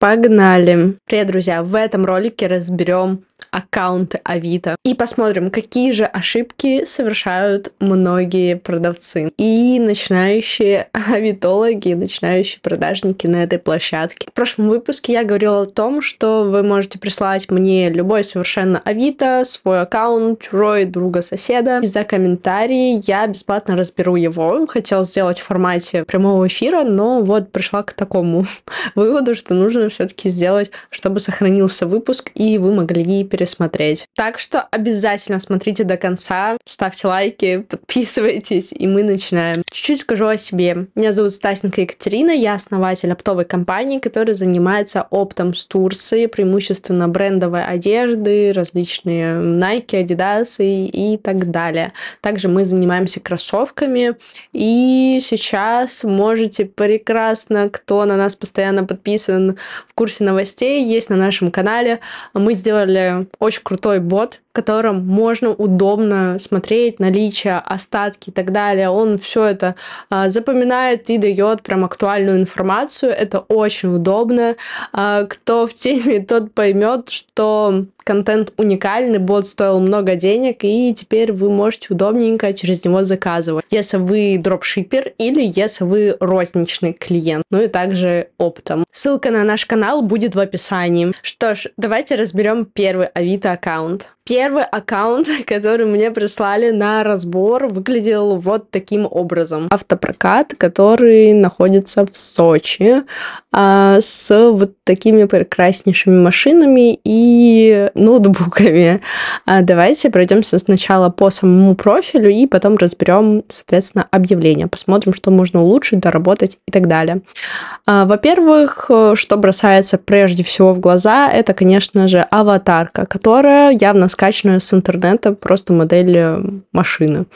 Погнали! Привет, друзья! В этом ролике разберем аккаунты Авито и посмотрим, какие же ошибки совершают многие продавцы и начинающие авитологи, начинающие продажники на этой площадке. В прошлом выпуске я говорила о том, что вы можете прислать мне любой совершенно Авито, свой аккаунт, чужой друга соседа. И за комментарии я бесплатно разберу его. Хотела сделать в формате прямого эфира, но вот пришла к такому выводу, что нужно все-таки сделать, чтобы сохранился выпуск и вы могли пересмотреть. Так что обязательно смотрите до конца, ставьте лайки, подписывайтесь, и мы начинаем. Чуть-чуть скажу о себе. Меня зовут Стасенко Екатерина, я основатель оптовой компании, которая занимается оптом с Турции, преимущественно брендовой одежды, различные Nike, Adidas и, и так далее. Также мы занимаемся кроссовками, и сейчас можете прекрасно, кто на нас постоянно подписан, в курсе новостей, есть на нашем канале. Мы сделали очень крутой бот, которым можно удобно смотреть наличие, остатки и так далее. Он все это а, запоминает и дает прям актуальную информацию. Это очень удобно. А, кто в теме, тот поймет, что контент уникальный, бот стоил много денег, и теперь вы можете удобненько через него заказывать, если вы дропшипер или если вы розничный клиент, ну и также оптом. Ссылка на наш канал будет в описании. Что ж, давайте разберем первый Авито аккаунт. Первый аккаунт, который мне прислали на разбор, выглядел вот таким образом. Автопрокат, который находится в Сочи, а, с вот такими прекраснейшими машинами и ноутбуками. А давайте пройдемся сначала по самому профилю и потом разберем, соответственно, объявление. Посмотрим, что можно улучшить, доработать и так далее. А, во-первых, э, что бросается прежде всего в глаза, это, конечно же, аватарка, которая явно с скачанную с интернета просто модель э, машины.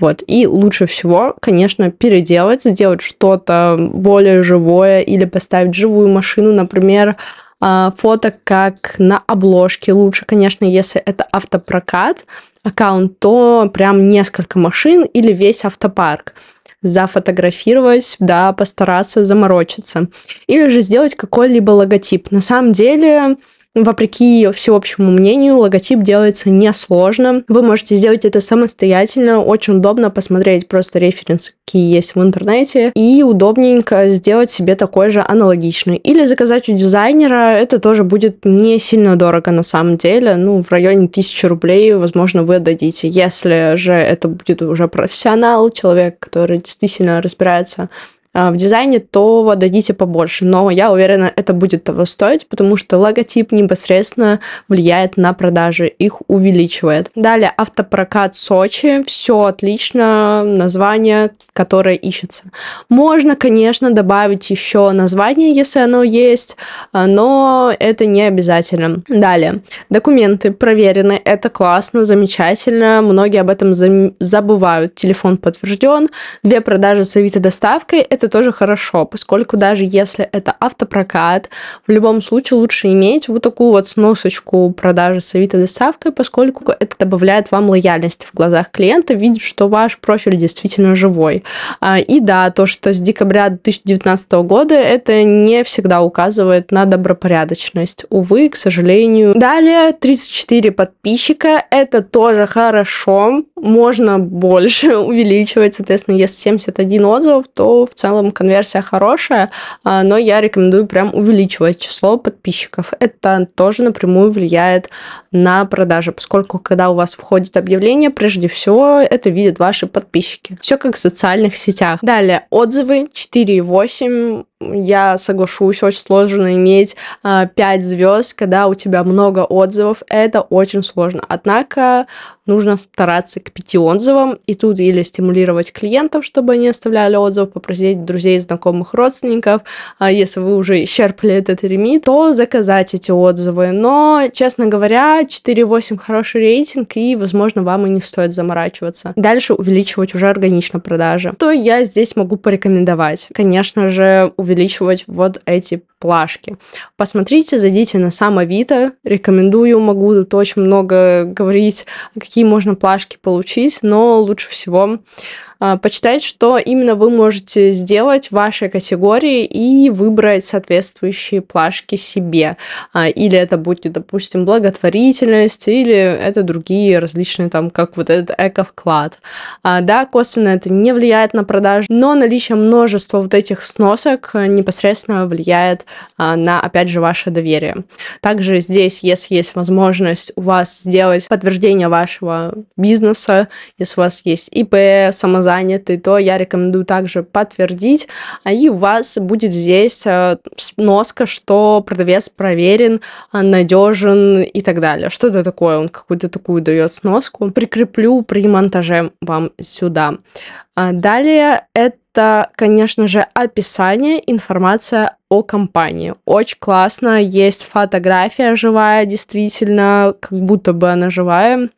Вот. И лучше всего, конечно, переделать, сделать что-то более живое или поставить живую машину, например, а, фото как на обложке. Лучше, конечно, если это автопрокат аккаунт, то прям несколько машин или весь автопарк зафотографировать, да, постараться заморочиться. Или же сделать какой-либо логотип. На самом деле, Вопреки всеобщему мнению, логотип делается несложно. Вы можете сделать это самостоятельно. Очень удобно посмотреть просто референсы, какие есть в интернете. И удобненько сделать себе такой же аналогичный. Или заказать у дизайнера. Это тоже будет не сильно дорого на самом деле. Ну, в районе 1000 рублей, возможно, вы отдадите. Если же это будет уже профессионал, человек, который действительно разбирается а, в дизайне, то дадите побольше. Но я уверена, это будет того стоить, потому что логотип непосредственно влияет на продажи, их увеличивает. Далее автопрокат Сочи. Все отлично, название, которое ищется. Можно, конечно, добавить еще название, если оно есть, а, но это не обязательно. Далее. Документы проверены. Это классно, замечательно. Многие об этом забывают. Телефон подтвержден. Две продажи с авито доставкой. Это это тоже хорошо, поскольку даже если это автопрокат, в любом случае лучше иметь вот такую вот сносочку продажи с Авито доставкой, поскольку это добавляет вам лояльности в глазах клиента, видит, что ваш профиль действительно живой. А, и да, то, что с декабря 2019 года, это не всегда указывает на добропорядочность. Увы, к сожалению. Далее 34 подписчика, это тоже хорошо, можно больше увеличивать, соответственно, если 71 отзыв, то в целом целом конверсия хорошая, а, но я рекомендую прям увеличивать число подписчиков. Это тоже напрямую влияет на продажи, поскольку когда у вас входит объявление, прежде всего это видят ваши подписчики. Все как в социальных сетях. Далее, отзывы 4,8 я соглашусь, очень сложно иметь э, а, 5 звезд, когда у тебя много отзывов, это очень сложно. Однако нужно стараться к 5 отзывам, и тут или стимулировать клиентов, чтобы они оставляли отзыв, попросить друзей, знакомых, родственников, э, если вы уже исчерпали этот ремит, то заказать эти отзывы. Но, честно говоря, 4.8 хороший рейтинг, и, возможно, вам и не стоит заморачиваться. Дальше увеличивать уже органично продажи. То я здесь могу порекомендовать. Конечно же, увеличивать увеличивать вот эти плашки. Посмотрите, зайдите на сам Авито, рекомендую, могу тут очень много говорить, какие можно плашки получить, но лучше всего а, почитать, что именно вы можете сделать в вашей категории и выбрать соответствующие плашки себе. А, или это будет, допустим, благотворительность, или это другие различные, там, как вот этот эко-вклад. А, да, косвенно это не влияет на продажу, но наличие множества вот этих сносок непосредственно влияет а, на, опять же, ваше доверие. Также здесь, если есть возможность у вас сделать подтверждение вашего бизнеса, если у вас есть ИП, самозанятый, то я рекомендую также подтвердить, а, и у вас будет здесь а, сноска, что продавец проверен, надежен и так далее. Что это такое? Он какую-то такую дает сноску. Прикреплю при монтаже вам сюда. Далее это это, конечно же, описание, информация о компании. Очень классно, есть фотография живая, действительно, как будто бы она живая.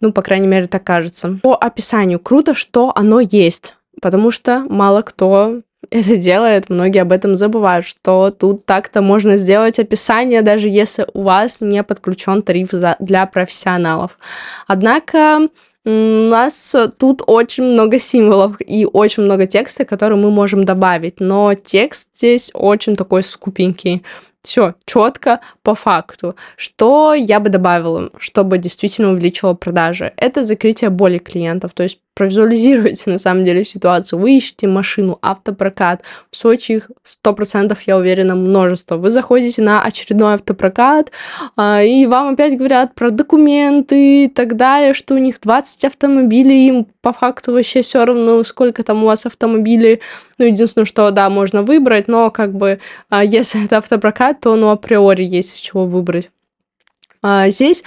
Ну, по крайней мере, так кажется. По описанию круто, что оно есть, потому что мало кто это делает, многие об этом забывают, что тут так-то можно сделать описание, даже если у вас не подключен тариф за, для профессионалов. Однако у нас тут очень много символов и очень много текста, который мы можем добавить, но текст здесь очень такой скупенький. Все четко по факту. Что я бы добавила, чтобы действительно увеличило продажи? Это закрытие боли клиентов. То есть провизуализируйте на самом деле ситуацию. Вы ищете машину, автопрокат. В Сочи их 100%, я уверена, множество. Вы заходите на очередной автопрокат, а, и вам опять говорят про документы и так далее, что у них 20 автомобилей, им по факту вообще все равно, сколько там у вас автомобилей. Ну, единственное, что, да, можно выбрать, но как бы, а, если это автопрокат, то, ну, априори есть из чего выбрать. А, здесь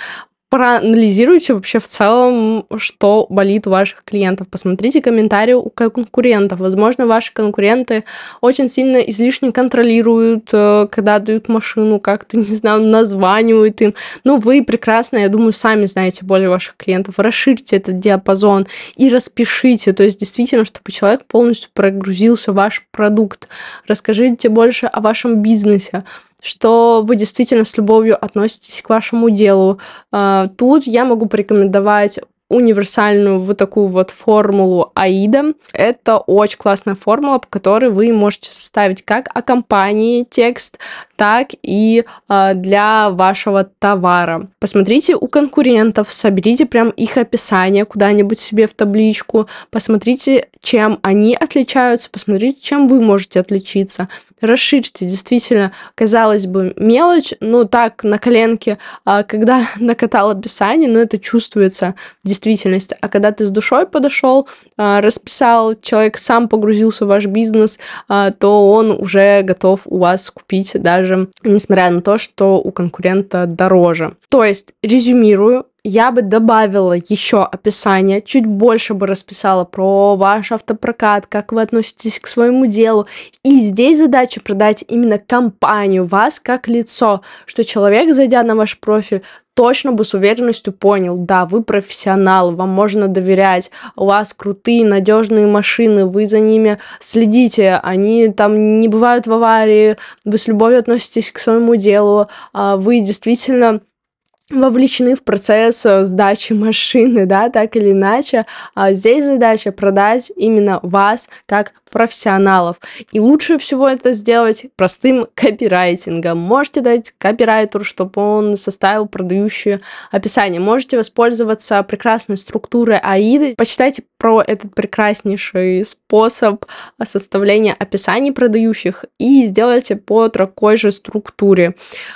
проанализируйте вообще в целом, что болит ваших клиентов. Посмотрите комментарии у конкурентов. Возможно, ваши конкуренты очень сильно излишне контролируют, э, когда дают машину, как-то, не знаю, названивают им. Но ну, вы прекрасно, я думаю, сами знаете боли ваших клиентов. Расширьте этот диапазон и распишите. То есть, действительно, чтобы человек полностью прогрузился в ваш продукт. Расскажите больше о вашем бизнесе что вы действительно с любовью относитесь к вашему делу. А, тут я могу порекомендовать универсальную вот такую вот формулу АИДа. Это очень классная формула, по которой вы можете составить как о компании текст, так и а, для вашего товара. Посмотрите у конкурентов, соберите прям их описание куда-нибудь себе в табличку, посмотрите, чем они отличаются, посмотрите, чем вы можете отличиться. Расширьте, действительно, казалось бы, мелочь, но так на коленке, а, когда накатал описание, но ну, это чувствуется в действительности. А когда ты с душой подошел, а, расписал, человек сам погрузился в ваш бизнес, то он уже готов у вас купить даже скажем, несмотря на то, что у конкурента дороже. То есть, резюмирую, я бы добавила еще описание, чуть больше бы расписала про ваш автопрокат, как вы относитесь к своему делу. И здесь задача продать именно компанию, вас как лицо, что человек, зайдя на ваш профиль, точно бы с уверенностью понял, да, вы профессионал, вам можно доверять, у вас крутые, надежные машины, вы за ними следите, они там не бывают в аварии, вы с любовью относитесь к своему делу, а вы действительно вовлечены в процесс э, сдачи машины, да, так или иначе. А здесь задача продать именно вас как профессионалов. И лучше всего это сделать простым копирайтингом. Можете дать копирайтеру, чтобы он составил продающее описание. Можете воспользоваться прекрасной структурой AIDA. Почитайте про этот прекраснейший способ составления описаний продающих и сделайте по такой же структуре.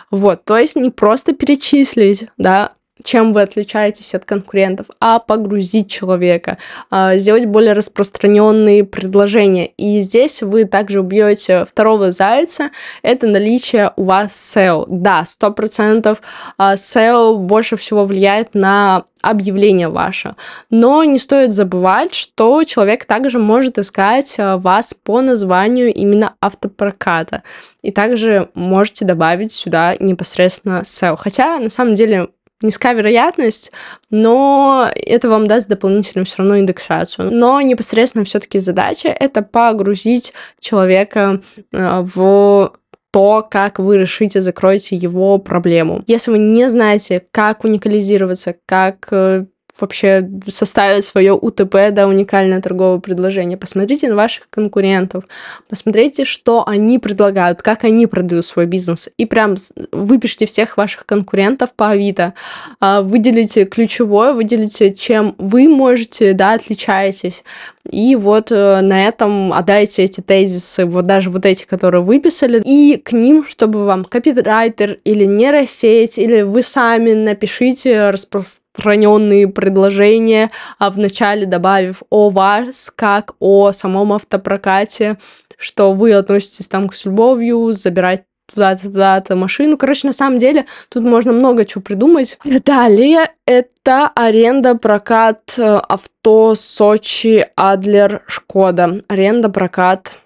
Вот, то есть не просто перечислить, да, чем вы отличаетесь от конкурентов, а погрузить человека, а, сделать более распространенные предложения. И здесь вы также убьете второго зайца, это наличие у вас SEO. Да, 100% SEO а, больше всего влияет на объявление ваше. Но не стоит забывать, что человек также может искать а, вас по названию именно автопроката. И также можете добавить сюда непосредственно SEO. Хотя, на самом деле, низкая вероятность, но это вам даст дополнительную все равно индексацию. Но непосредственно все-таки задача это погрузить человека э, в то, как вы решите, закроете его проблему. Если вы не знаете, как уникализироваться, как э, вообще составить свое УТП, да, уникальное торговое предложение. Посмотрите на ваших конкурентов, посмотрите, что они предлагают, как они продают свой бизнес. И прям выпишите всех ваших конкурентов по Авито, а, выделите ключевое, выделите, чем вы можете, да, отличаетесь. И вот э, на этом отдайте эти тезисы, вот даже вот эти, которые выписали, и к ним, чтобы вам копирайтер или не рассеять, или вы сами напишите, распространите распространенные предложения, а в начале добавив о вас, как о самом автопрокате, что вы относитесь там к с любовью, забирать туда-то, туда-то машину. Короче, на самом деле тут можно много чего придумать. Далее это аренда, прокат э, авто Сочи, Адлер, Шкода. Аренда, прокат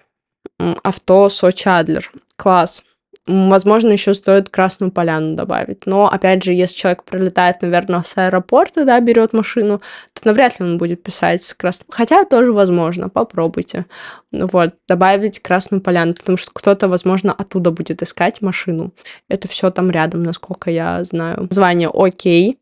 авто Сочи, Адлер. Класс. Возможно, еще стоит Красную Поляну добавить. Но, опять же, если человек прилетает, наверное, с аэропорта, да, берет машину, то навряд ли он будет писать красную. Хотя тоже возможно, попробуйте. Вот, добавить Красную Поляну, потому что кто-то, возможно, оттуда будет искать машину. Это все там рядом, насколько я знаю. Звание «Окей».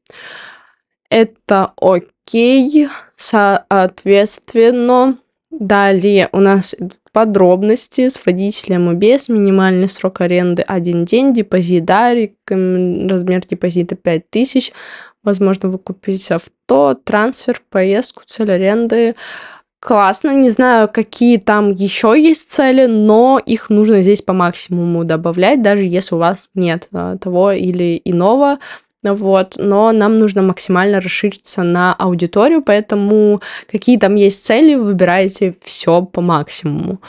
Это «Окей». Соответственно, Далее у нас подробности с родителем и без, минимальный срок аренды один день, депозит, размер депозита 5000, возможно, вы купите авто, трансфер, поездку, цель аренды. Классно, не знаю, какие там еще есть цели, но их нужно здесь по максимуму добавлять, даже если у вас нет а, того или иного. Вот, но нам нужно максимально расшириться на аудиторию, поэтому какие там есть цели, выбирайте все по максимуму.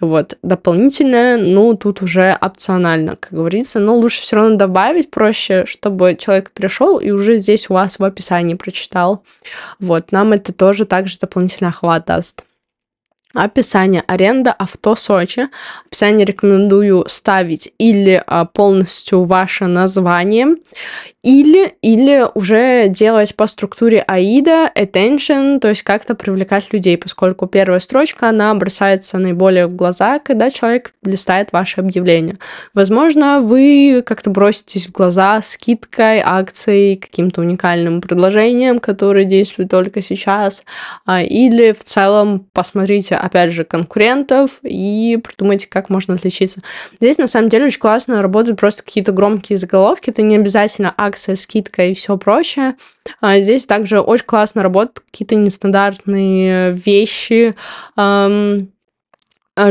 Вот, дополнительное, ну, тут уже опционально, как говорится, но лучше все равно добавить проще, чтобы человек пришел и уже здесь у вас в описании прочитал. Вот, нам это тоже также дополнительный охват даст. Описание аренда авто Сочи. Описание рекомендую ставить или а, полностью ваше название, или, или уже делать по структуре AIDA attention, то есть как-то привлекать людей, поскольку первая строчка, она бросается наиболее в глаза, когда человек листает ваше объявление. Возможно, вы как-то броситесь в глаза скидкой, акцией, каким-то уникальным предложением, которое действует только сейчас, а, или в целом посмотрите, опять же, конкурентов и придумайте, как можно отличиться. Здесь, на самом деле, очень классно работают просто какие-то громкие заголовки, это не обязательно акция, скидка и все прочее. А здесь также очень классно работают какие-то нестандартные вещи, а,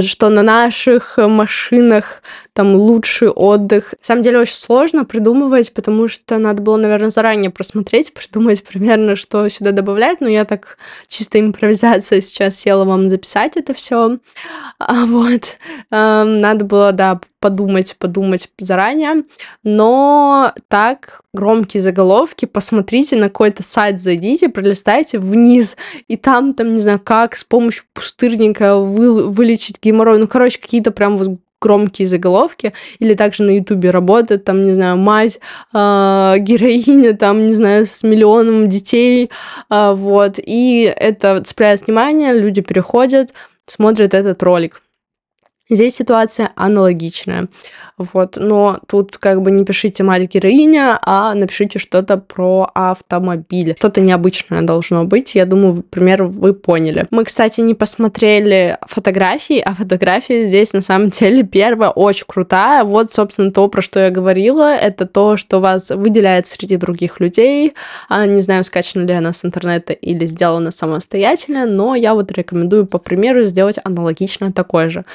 что на наших машинах там лучший отдых. На самом деле очень сложно придумывать, потому что надо было, наверное, заранее просмотреть, придумать примерно, что сюда добавлять, но я так чисто импровизация сейчас села вам записать это все. А вот. Эм, надо было, да, подумать, подумать заранее. Но так громкие заголовки, посмотрите на какой-то сайт, зайдите, пролистайте вниз, и там, там, не знаю, как с помощью пустырника вы, вылечить геморрой. Ну, короче, какие-то прям вот громкие заголовки, или также на Ютубе работает, там, не знаю, мать, э, героиня, там, не знаю, с миллионом детей, э, вот, и это цепляет внимание, люди переходят, смотрят этот ролик. Здесь ситуация аналогичная. Вот, но тут как бы не пишите маленький героиня», а напишите что-то про автомобиль. Что-то необычное должно быть. Я думаю, пример вы поняли. Мы, кстати, не посмотрели фотографии, а фотографии здесь на самом деле первая очень крутая. Вот, собственно, то, про что я говорила. Это то, что вас выделяет среди других людей. А, не знаю, скачана ли она с интернета или сделана самостоятельно, но я вот рекомендую по примеру сделать аналогично такое же.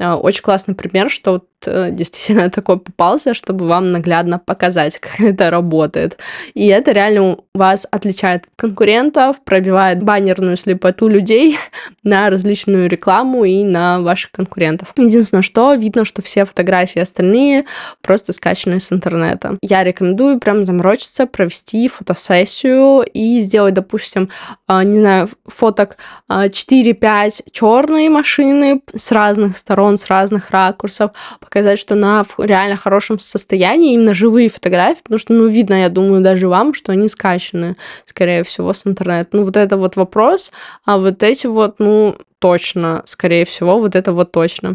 А, очень классный пример, что Э, действительно такой попался, чтобы вам наглядно показать, как это работает. И это реально вас отличает от конкурентов, пробивает баннерную слепоту людей на различную рекламу и на ваших конкурентов. Единственное, что видно, что все фотографии остальные просто скачаны с интернета. Я рекомендую прям заморочиться, провести фотосессию и сделать, допустим, э, не знаю, фоток 4-5 э, черные машины с разных сторон, с разных ракурсов, показать, что она в реально хорошем состоянии, именно живые фотографии, потому что, ну, видно, я думаю, даже вам, что они скачаны, скорее всего, с интернета. Ну, вот это вот вопрос, а вот эти вот, ну, точно, скорее всего, вот это вот точно.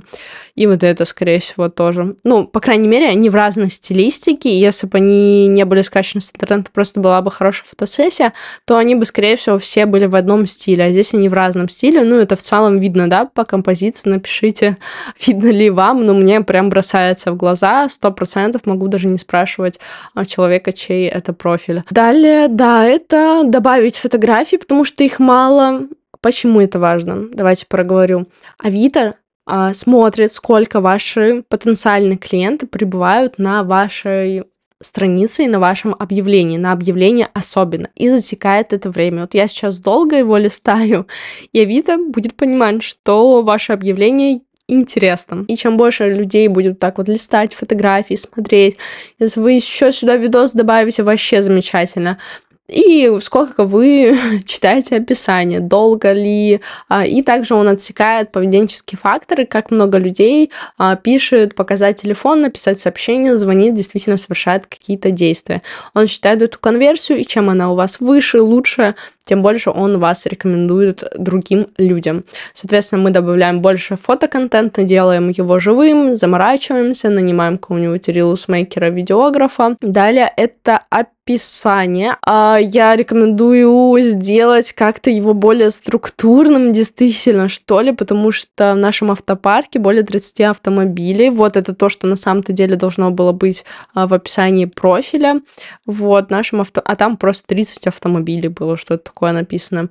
И вот это, скорее всего, тоже. Ну, по крайней мере, они в разной стилистике. Если бы они не были скачаны с интернета, просто была бы хорошая фотосессия, то они бы, скорее всего, все были в одном стиле. А здесь они в разном стиле. Ну, это в целом видно, да, по композиции. Напишите, видно ли вам, но ну, мне прям бросается в глаза. Сто процентов могу даже не спрашивать а, человека, чей это профиль. Далее, да, это добавить фотографии, потому что их мало. Почему это важно? Давайте проговорю. Авито а, смотрит, сколько ваши потенциальные клиенты прибывают на вашей странице и на вашем объявлении, на объявление особенно, и затекает это время. Вот я сейчас долго его листаю, и Авито будет понимать, что ваше объявление интересно, И чем больше людей будет так вот листать фотографии, смотреть, если вы еще сюда видос добавите, вообще замечательно и сколько вы читаете описание, долго ли. А, и также он отсекает поведенческие факторы, как много людей а, пишет, показать телефон, написать сообщение, звонит, действительно совершает какие-то действия. Он считает эту конверсию, и чем она у вас выше, лучше, тем больше он вас рекомендует другим людям. Соответственно, мы добавляем больше фотоконтента, делаем его живым, заморачиваемся, нанимаем какого-нибудь рилсмейкера, видеографа. Далее это API Описание. А я рекомендую сделать как-то его более структурным, действительно, что ли, потому что в нашем автопарке более 30 автомобилей. Вот это то, что на самом-то деле должно было быть а, в описании профиля. Вот, нашем авто... А там просто 30 автомобилей было, что-то такое написано.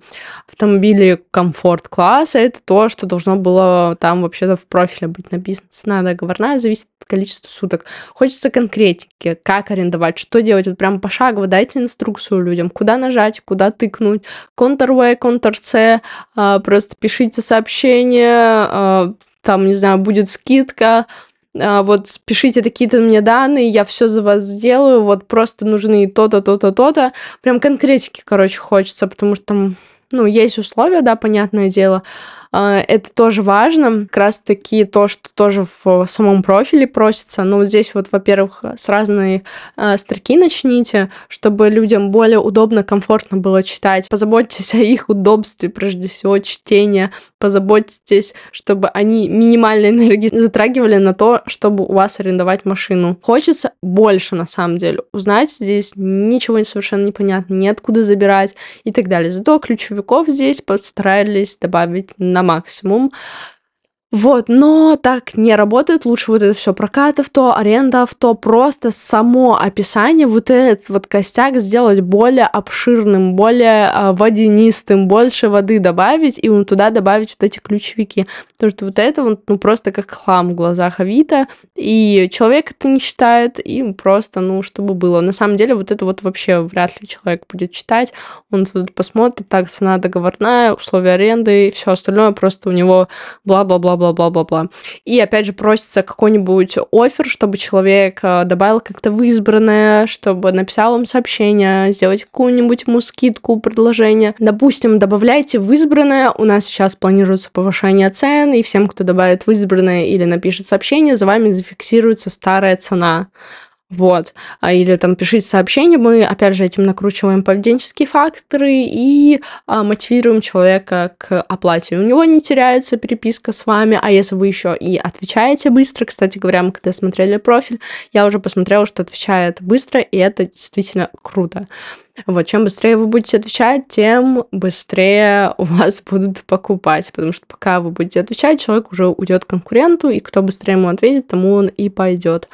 Автомобили комфорт-класса — это то, что должно было там вообще-то в профиле быть написано. Цена договорная зависит от количества суток. Хочется конкретики, как арендовать, что делать, вот прям пошагово пошагово дайте инструкцию людям, куда нажать, куда тыкнуть, Ctrl-V, Ctrl-C, а, просто пишите сообщение, а, там, не знаю, будет скидка, а, вот пишите такие-то мне данные, я все за вас сделаю, вот просто нужны то-то, то-то, то-то. Прям конкретики, короче, хочется, потому что там, ну, есть условия, да, понятное дело, а, это тоже важно. Как раз таки то, что тоже в самом профиле просится. Но ну, вот здесь вот, во-первых, с разной а, строки начните, чтобы людям более удобно, комфортно было читать. Позаботьтесь о их удобстве, прежде всего, чтения. Позаботьтесь, чтобы они минимальной энергии затрагивали на то, чтобы у вас арендовать машину. Хочется больше, на самом деле, узнать здесь ничего совершенно непонятно, неоткуда забирать и так далее. Зато ключевиков здесь постарались добавить на на максимум. Вот, но так не работает. Лучше вот это все прокат авто, аренда авто, просто само описание, вот этот вот костяк сделать более обширным, более а, водянистым, больше воды добавить и вот туда добавить вот эти ключевики. Потому что вот это вот, ну, просто как хлам в глазах Авито, и человек это не читает, и просто, ну, чтобы было. На самом деле вот это вот вообще вряд ли человек будет читать. Он тут посмотрит, так, цена договорная, условия аренды и все остальное, просто у него бла-бла-бла-бла бла-бла-бла-бла-бла. И опять же просится какой-нибудь офер, чтобы человек э, добавил как-то в избранное, чтобы написал вам сообщение, сделать какую-нибудь ему скидку, предложение. Допустим, добавляйте в избранное, у нас сейчас планируется повышение цен, и всем, кто добавит в избранное или напишет сообщение, за вами зафиксируется старая цена. Вот. А, или там пишите сообщение, мы опять же этим накручиваем поведенческие факторы и а, мотивируем человека к оплате. У него не теряется переписка с вами, а если вы еще и отвечаете быстро, кстати говоря, мы когда смотрели профиль, я уже посмотрела, что отвечает быстро, и это действительно круто. Вот, чем быстрее вы будете отвечать, тем быстрее у вас будут покупать, потому что пока вы будете отвечать, человек уже уйдет к конкуренту, и кто быстрее ему ответит, тому он и пойдет.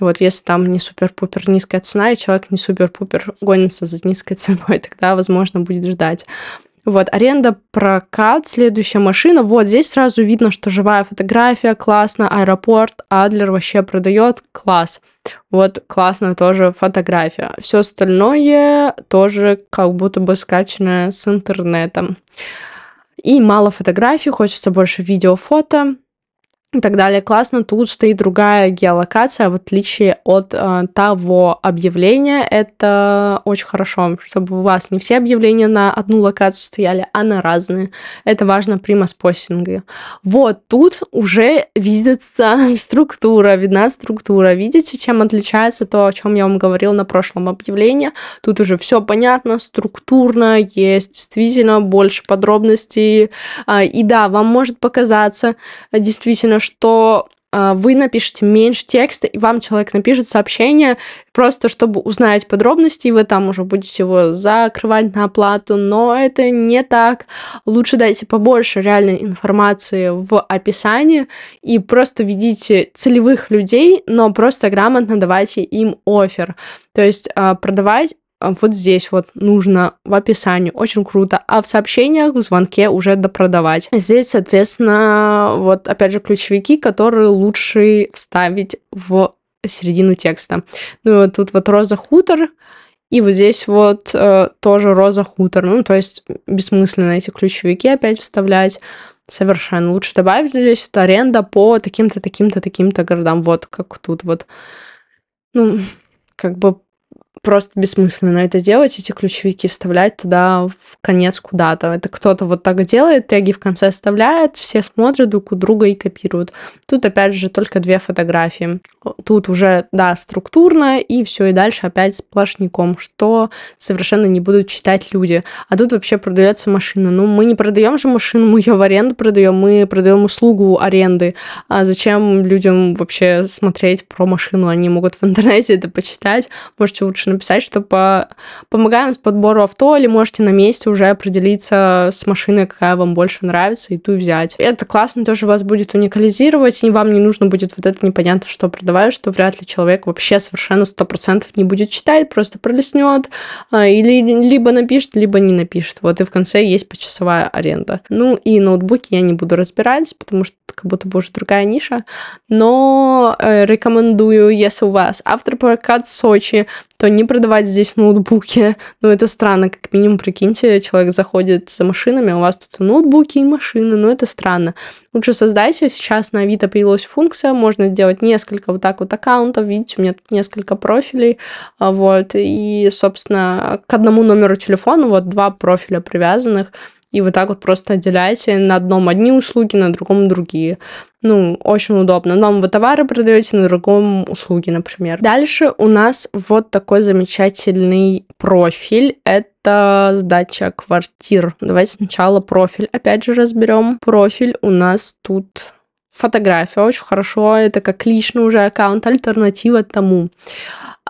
Вот если там не супер-пупер низкая цена, и человек не супер-пупер гонится за низкой ценой, тогда, возможно, будет ждать. Вот, аренда, прокат, следующая машина. Вот здесь сразу видно, что живая фотография, классно, аэропорт, Адлер вообще продает, класс. Вот классная тоже фотография. Все остальное тоже как будто бы скачанное с интернетом. И мало фотографий, хочется больше видео, фото и так далее. Классно, тут стоит другая геолокация, в отличие от э, того объявления. Это очень хорошо, чтобы у вас не все объявления на одну локацию стояли, а на разные. Это важно при маспостинге. Вот тут уже видится структура, видна структура. Видите, чем отличается то, о чем я вам говорил на прошлом объявлении? Тут уже все понятно, структурно, есть действительно больше подробностей. А, и да, вам может показаться действительно, что а, вы напишите меньше текста, и вам человек напишет сообщение, просто чтобы узнать подробности, и вы там уже будете его закрывать на оплату, но это не так. Лучше дайте побольше реальной информации в описании и просто ведите целевых людей, но просто грамотно давайте им офер. То есть а, продавать а, вот здесь вот нужно в описании, очень круто, а в сообщениях, в звонке уже допродавать. Здесь, соответственно, вот опять же ключевики, которые лучше вставить в середину текста. Ну, вот тут вот роза хутор, и вот здесь вот э, тоже роза хутор. Ну, то есть бессмысленно эти ключевики опять вставлять. Совершенно. Лучше добавить ну, здесь вот аренда по таким-то, таким-то, таким-то городам. Вот как тут вот. Ну, как бы просто бессмысленно это делать, эти ключевики вставлять туда в конец куда-то. Это кто-то вот так делает, теги в конце вставляет, все смотрят друг у друга и копируют. Тут опять же только две фотографии. Тут уже, да, структурно, и все, и дальше опять сплошником, что совершенно не будут читать люди. А тут вообще продается машина. Ну, мы не продаем же машину, мы ее в аренду продаем, мы продаем услугу аренды. А зачем людям вообще смотреть про машину? Они могут в интернете это почитать. Можете лучше написать, что по... помогаем с подбором авто, или можете на месте уже определиться с машиной, какая вам больше нравится, и ту взять. Это классно тоже вас будет уникализировать, и вам не нужно будет вот это непонятно, что продавать, что вряд ли человек вообще совершенно 100% не будет читать, просто пролеснет, а, или либо напишет, либо не напишет. Вот и в конце есть почасовая аренда. Ну и ноутбуки я не буду разбирать, потому что как будто бы уже другая ниша, но э, рекомендую, если у вас автор прокат Сочи, то не не продавать здесь ноутбуки. Ну, это странно, как минимум, прикиньте, человек заходит за машинами, а у вас тут и ноутбуки, и машины, ну, это странно. Лучше создайте, сейчас на Авито появилась функция, можно сделать несколько вот так вот аккаунтов, видите, у меня тут несколько профилей, а, вот, и, собственно, к одному номеру телефона вот два профиля привязанных, и вот так вот просто отделяете на одном одни услуги, на другом другие. Ну, очень удобно. На одном вы товары продаете, на другом услуги, например. Дальше у нас вот такой замечательный профиль. Это сдача квартир. Давайте сначала профиль. Опять же разберем. Профиль у нас тут фотография очень хорошо, это как личный уже аккаунт, альтернатива тому.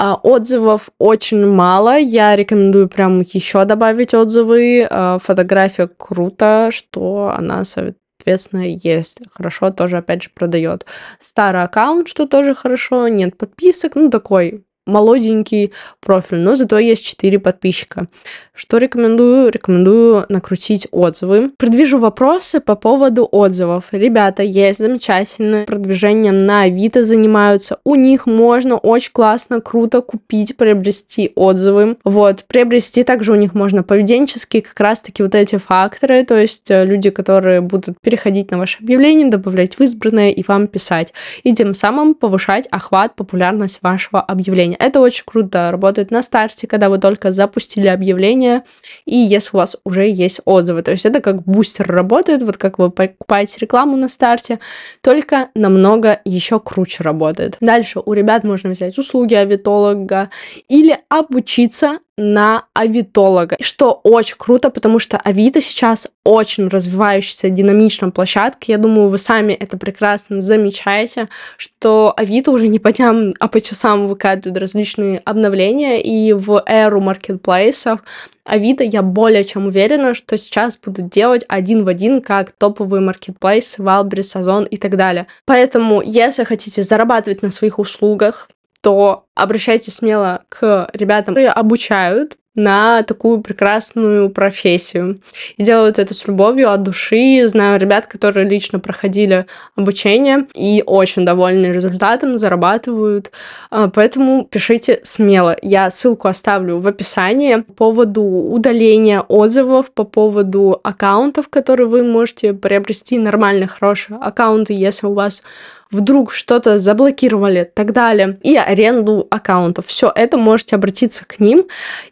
А, отзывов очень мало. Я рекомендую прям еще добавить отзывы. А, фотография круто, что она соответственно есть. Хорошо тоже, опять же, продает. Старый аккаунт, что тоже хорошо. Нет подписок. Ну, такой молоденький профиль, но зато есть 4 подписчика. Что рекомендую? Рекомендую накрутить отзывы. Предвижу вопросы по поводу отзывов. Ребята, есть замечательное продвижением на Авито занимаются. У них можно очень классно, круто купить, приобрести отзывы. Вот, приобрести также у них можно поведенческие как раз-таки вот эти факторы, то есть э, люди, которые будут переходить на ваше объявление, добавлять в избранное и вам писать, и тем самым повышать охват, популярность вашего объявления объявления. Это очень круто. Работает на старте, когда вы только запустили объявление, и если у вас уже есть отзывы. То есть это как бустер работает, вот как вы покупаете рекламу на старте, только намного еще круче работает. Дальше у ребят можно взять услуги авитолога или обучиться на авитолога, что очень круто, потому что Авито сейчас очень развивающаяся динамичная площадка. Я думаю, вы сами это прекрасно замечаете, что Авито уже не по дням, а по часам выкатывает различные обновления, и в эру маркетплейсов Авито я более чем уверена, что сейчас будут делать один в один, как топовые маркетплейсы, Валбрис, Сазон и так далее. Поэтому, если хотите зарабатывать на своих услугах, то обращайтесь смело к ребятам, которые обучают на такую прекрасную профессию. И делают это с любовью, от души. Знаю ребят, которые лично проходили обучение и очень довольны результатом, зарабатывают. А, поэтому пишите смело. Я ссылку оставлю в описании по поводу удаления отзывов, по поводу аккаунтов, которые вы можете приобрести, нормальные, хорошие аккаунты, если у вас вдруг что-то заблокировали, и так далее, и аренду аккаунтов. Все это можете обратиться к ним.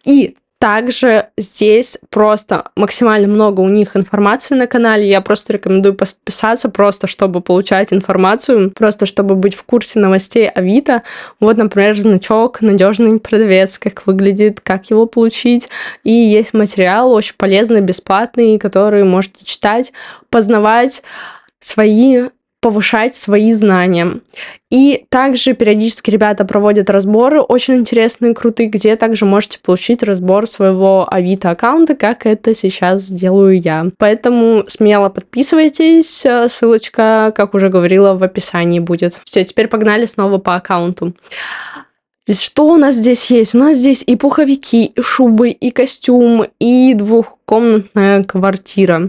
И также здесь просто максимально много у них информации на канале. Я просто рекомендую подписаться, просто чтобы получать информацию, просто чтобы быть в курсе новостей Авито. Вот, например, значок «Надежный продавец», как выглядит, как его получить. И есть материал очень полезный, бесплатный, который можете читать, познавать свои повышать свои знания. И также периодически ребята проводят разборы очень интересные, крутые, где также можете получить разбор своего Авито аккаунта, как это сейчас сделаю я. Поэтому смело подписывайтесь, э, ссылочка, как уже говорила, в описании будет. Все, теперь погнали снова по аккаунту. Что у нас здесь есть? У нас здесь и пуховики, и шубы, и костюм, и двух комнатная квартира.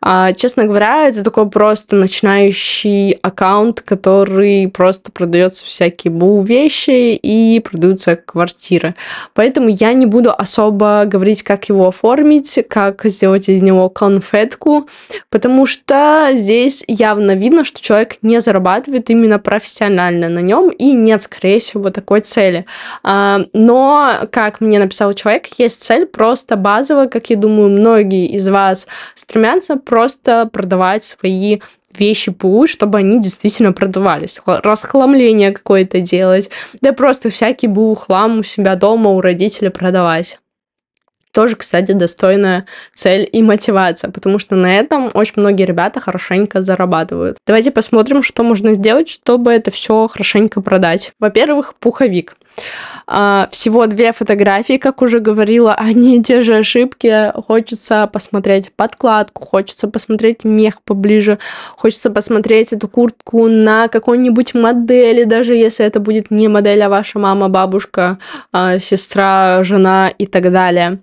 А, честно говоря, это такой просто начинающий аккаунт, который просто продается всякие бу вещи и продаются квартиры. Поэтому я не буду особо говорить, как его оформить, как сделать из него конфетку, потому что здесь явно видно, что человек не зарабатывает именно профессионально на нем и нет, скорее всего, такой цели. А, но, как мне написал человек, есть цель просто базовая, как я думаю, многие из вас стремятся просто продавать свои вещи ПУ, чтобы они действительно продавались. Расхламление какое-то делать, да просто всякий БУ хлам у себя дома, у родителей продавать тоже, кстати, достойная цель и мотивация, потому что на этом очень многие ребята хорошенько зарабатывают. Давайте посмотрим, что можно сделать, чтобы это все хорошенько продать. Во-первых, пуховик. А, всего две фотографии, как уже говорила, одни и те же ошибки. Хочется посмотреть подкладку, хочется посмотреть мех поближе, хочется посмотреть эту куртку на какой-нибудь модели, даже если это будет не модель, а ваша мама, бабушка, а, сестра, жена и так далее.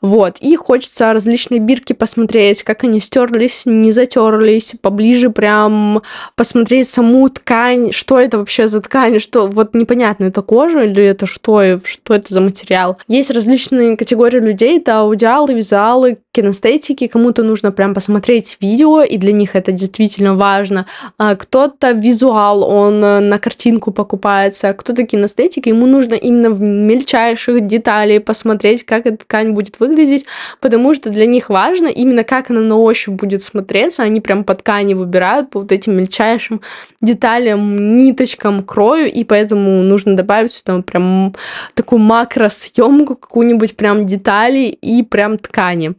Вот. И хочется различные бирки посмотреть, как они стерлись, не затерлись, поближе прям посмотреть саму ткань, что это вообще за ткань, что вот непонятно, это кожа или это что что, что это за материал. Есть различные категории людей, это аудиалы, визуалы, кинестетики, кому-то нужно прям посмотреть видео, и для них это действительно важно. А, кто-то визуал, он э, на картинку покупается, кто-то кинестетик, ему нужно именно в мельчайших деталях посмотреть, как эта ткань будет выглядеть, потому что для них важно именно как она на ощупь будет смотреться, они прям по ткани выбирают, по вот этим мельчайшим деталям, ниточкам, крою, и поэтому нужно добавить сюда прям такую макросъемку какую-нибудь прям детали и прям ткани.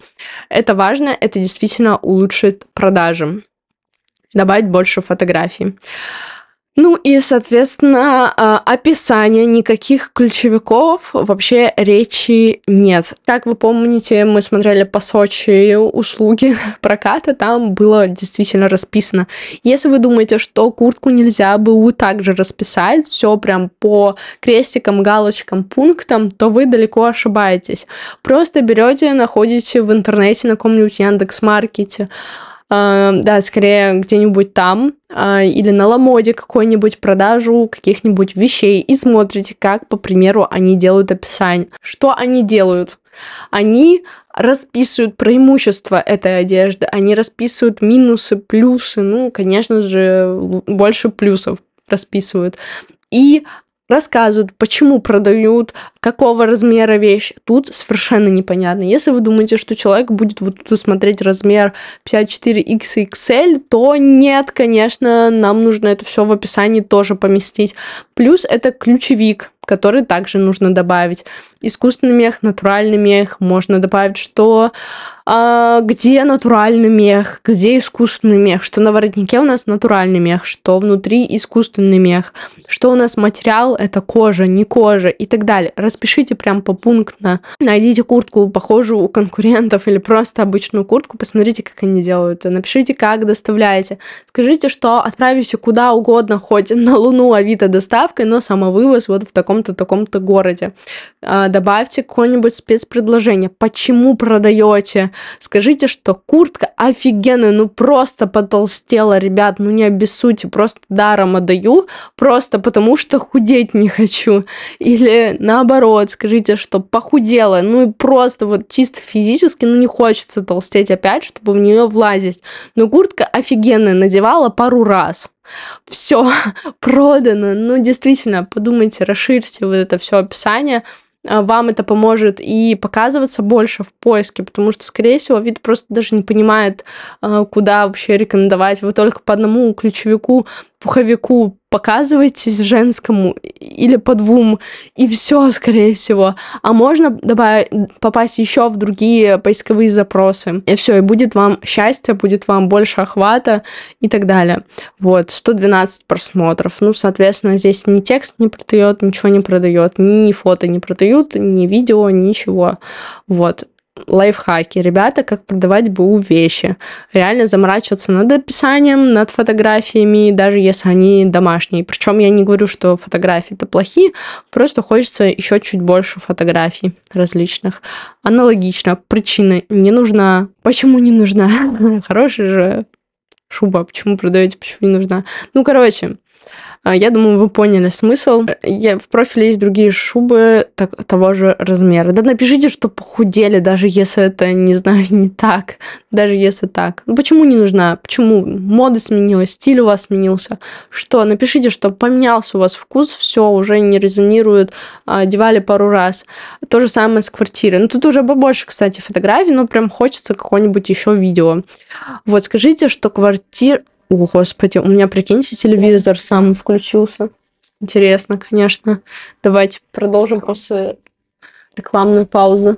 Это важно, это действительно улучшит продажи добавить больше фотографий. Ну и, соответственно, а, описания никаких ключевиков вообще речи нет. Как вы помните, мы смотрели по Сочи услуги проката, там было действительно расписано. Если вы думаете, что куртку нельзя бы также расписать, все прям по крестикам, галочкам, пунктам, то вы далеко ошибаетесь. Просто берете, находите в интернете на каком-нибудь Яндекс.Маркете, Маркете а, да, скорее где-нибудь там а, или на Ломоде какой-нибудь продажу каких-нибудь вещей и смотрите, как, по примеру, они делают описание. Что они делают? Они расписывают преимущества этой одежды, они расписывают минусы, плюсы, ну, конечно же, больше плюсов расписывают. И рассказывают, почему продают, какого размера вещь, тут совершенно непонятно. Если вы думаете, что человек будет вот тут смотреть размер 54XXL, то нет, конечно, нам нужно это все в описании тоже поместить. Плюс это ключевик, который также нужно добавить. Искусственный мех, натуральный мех, можно добавить, что э, где натуральный мех, где искусственный мех, что на воротнике у нас натуральный мех, что внутри искусственный мех, что у нас материал это кожа, не кожа и так далее распишите прям по пунктно. Найдите куртку похожую у конкурентов или просто обычную куртку, посмотрите, как они делают. Напишите, как доставляете. Скажите, что отправитесь куда угодно, хоть на Луну Авито доставкой, но самовывоз вот в таком-то, таком-то городе. А, добавьте какое-нибудь спецпредложение. Почему продаете? Скажите, что куртка офигенная, ну просто потолстела, ребят, ну не обессудьте, просто даром отдаю, просто потому что худеть не хочу. Или наоборот, наоборот, скажите, что похудела, ну и просто вот чисто физически, ну не хочется толстеть опять, чтобы в нее влазить. Но куртка офигенная, надевала пару раз. Все продано. Ну, действительно, подумайте, расширьте вот это все описание а, вам это поможет и показываться больше в поиске, потому что, скорее всего, вид просто даже не понимает, а, куда вообще рекомендовать. Вы только по одному ключевику пуховику показывайтесь женскому или по двум, и все, скорее всего. А можно добавить, попасть еще в другие поисковые запросы. И все, и будет вам счастье, будет вам больше охвата и так далее. Вот, 112 просмотров. Ну, соответственно, здесь ни текст не продает, ничего не продает, ни фото не продают, ни видео, ничего. Вот лайфхаки, ребята, как продавать БУ вещи. Реально заморачиваться над описанием, над фотографиями, даже если они домашние. Причем я не говорю, что фотографии-то плохие, просто хочется еще чуть больше фотографий различных. Аналогично, причина не нужна. Почему не нужна? Хорошая же шуба, почему продаете, почему не нужна. Ну, короче, а, я думаю, вы поняли смысл. Я, в профиле есть другие шубы так, того же размера. Да напишите, что похудели, даже если это, не знаю, не так. Даже если так. Ну, почему не нужна? Почему мода сменилась, стиль у вас сменился? Что? Напишите, что поменялся у вас вкус, все уже не резонирует, а, одевали пару раз. То же самое с квартирой. Ну, тут уже побольше, кстати, фотографий, но прям хочется какое-нибудь еще видео. Вот, скажите, что квартира. О, господи, у меня, прикиньте, телевизор сам включился. Интересно, конечно. Давайте продолжим после рекламной паузы.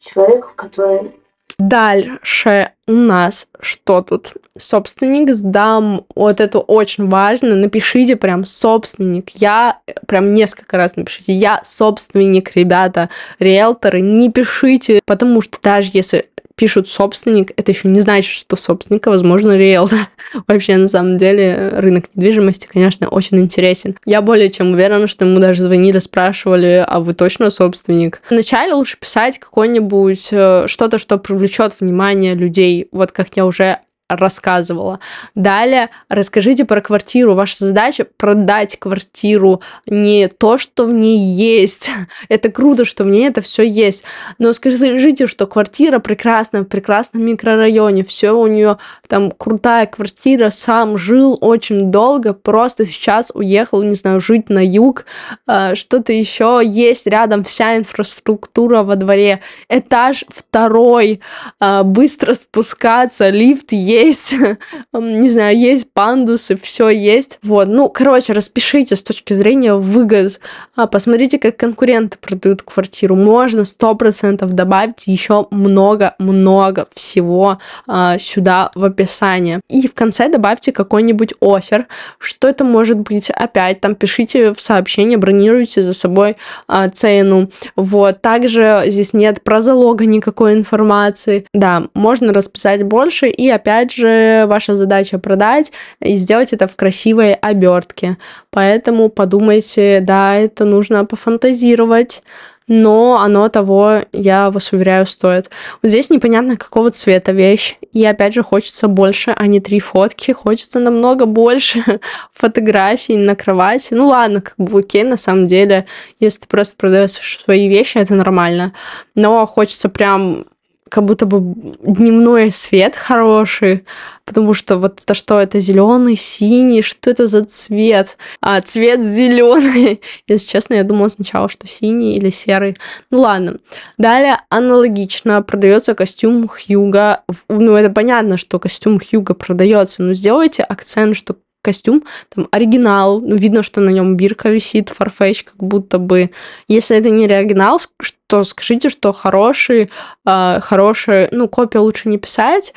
Человек, который... Дальше у нас что тут? Собственник сдам. Вот это очень важно. Напишите прям собственник. Я э, прям несколько раз напишите. Я собственник, ребята. Риэлторы, не пишите. Потому что даже если пишут собственник, это еще не значит, что собственника, возможно, риэлтор. Вообще, на самом деле, рынок недвижимости, конечно, очень интересен. Я более чем уверена, что ему даже звонили, спрашивали, а вы точно собственник? Вначале лучше писать какое нибудь э, что-то, что привлечет внимание людей. Вот как я уже рассказывала. Далее расскажите про квартиру. Ваша задача продать квартиру, не то, что в ней есть. Это круто, что в ней это все есть. Но скажите, что квартира прекрасная, в прекрасном микрорайоне, все у нее там крутая квартира, сам жил очень долго, просто сейчас уехал, не знаю, жить на юг, а, что-то еще есть рядом, вся инфраструктура во дворе, этаж второй, а, быстро спускаться, лифт есть, есть, не знаю, есть пандусы, все есть. Вот, ну, короче, распишите с точки зрения выгод. А, посмотрите, как конкуренты продают квартиру. Можно сто процентов добавить еще много-много всего а, сюда в описание. И в конце добавьте какой-нибудь офер. Что это может быть опять? Там пишите в сообщение, бронируйте за собой а, цену. Вот, также здесь нет про залога никакой информации. Да, можно расписать больше и опять же ваша задача продать и сделать это в красивой обертке. Поэтому подумайте, да, это нужно пофантазировать, но оно того, я вас уверяю, стоит. Вот здесь непонятно, какого цвета вещь. И опять же, хочется больше, а не три фотки. Хочется намного больше фотографий на кровати. Ну ладно, как бы окей, на самом деле, если ты просто продаешь свои вещи, это нормально. Но хочется прям как будто бы дневной свет хороший, потому что вот это что, это зеленый, синий, что это за цвет? А, цвет зеленый. Если честно, я думала сначала, что синий или серый. Ну ладно. Далее аналогично продается костюм Хьюга. Ну это понятно, что костюм Хьюга продается, но сделайте акцент, что костюм, там оригинал, ну, видно, что на нем бирка висит, фарфетч, как будто бы. Если это не оригинал, то скажите, что хороший, э, а, хороший, ну, копия лучше не писать,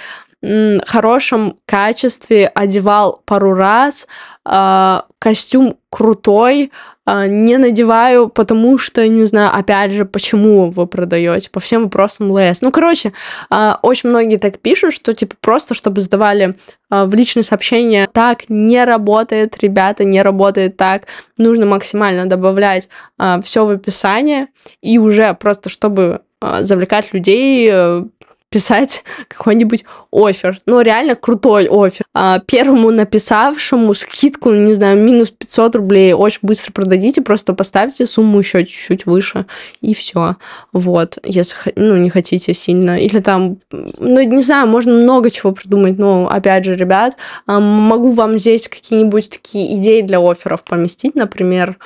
хорошем качестве, одевал пару раз, а, костюм крутой, а, не надеваю, потому что, не знаю, опять же, почему вы продаете, по всем вопросам ЛС. Ну, короче, а, очень многие так пишут, что, типа, просто, чтобы сдавали в личные сообщения, так не работает, ребята, не работает так, нужно максимально добавлять все в описание, и уже просто, чтобы завлекать людей, э, написать какой-нибудь офер. Ну, реально крутой офер. А первому написавшему скидку, не знаю, минус 500 рублей очень быстро продадите, просто поставьте сумму еще чуть-чуть выше, и все. Вот, если, ну, не хотите сильно. Или там, ну, не знаю, можно много чего придумать, но, опять же, ребят, а, могу вам здесь какие-нибудь такие идеи для оферов поместить, например,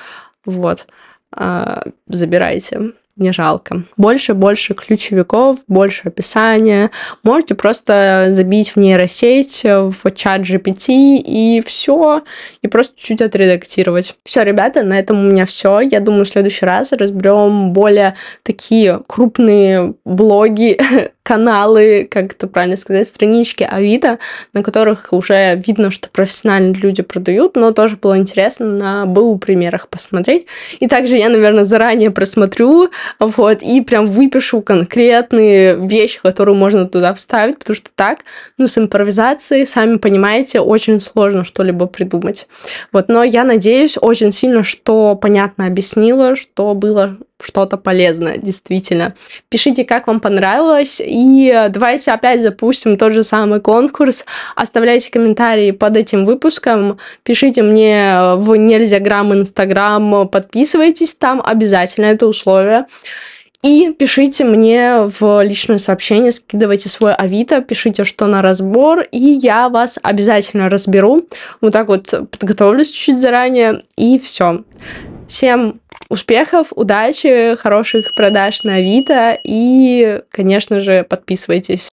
вот, а, забирайте не жалко. Больше, больше ключевиков, больше описания. Можете просто забить в нейросеть, в чат GPT и все, и просто чуть отредактировать. Все, ребята, на этом у меня все. Я думаю, в следующий раз разберем более такие крупные блоги, каналы, как это правильно сказать, странички Авито, на которых уже видно, что профессиональные люди продают, но тоже было интересно на БУ примерах посмотреть. И также я, наверное, заранее просмотрю, вот, и прям выпишу конкретные вещи, которые можно туда вставить, потому что так, ну, с импровизацией, сами понимаете, очень сложно что-либо придумать. Вот, но я надеюсь очень сильно, что понятно объяснила, что было что-то полезное, действительно. Пишите, как вам понравилось, и давайте опять запустим тот же самый конкурс. Оставляйте комментарии под этим выпуском, пишите мне в нельзя грамм инстаграм, подписывайтесь там, обязательно это условие. И пишите мне в личное сообщение, скидывайте свой авито, пишите, что на разбор, и я вас обязательно разберу. Вот так вот подготовлюсь чуть заранее, и все. Всем Успехов, удачи, хороших продаж на Авито и, конечно же, подписывайтесь.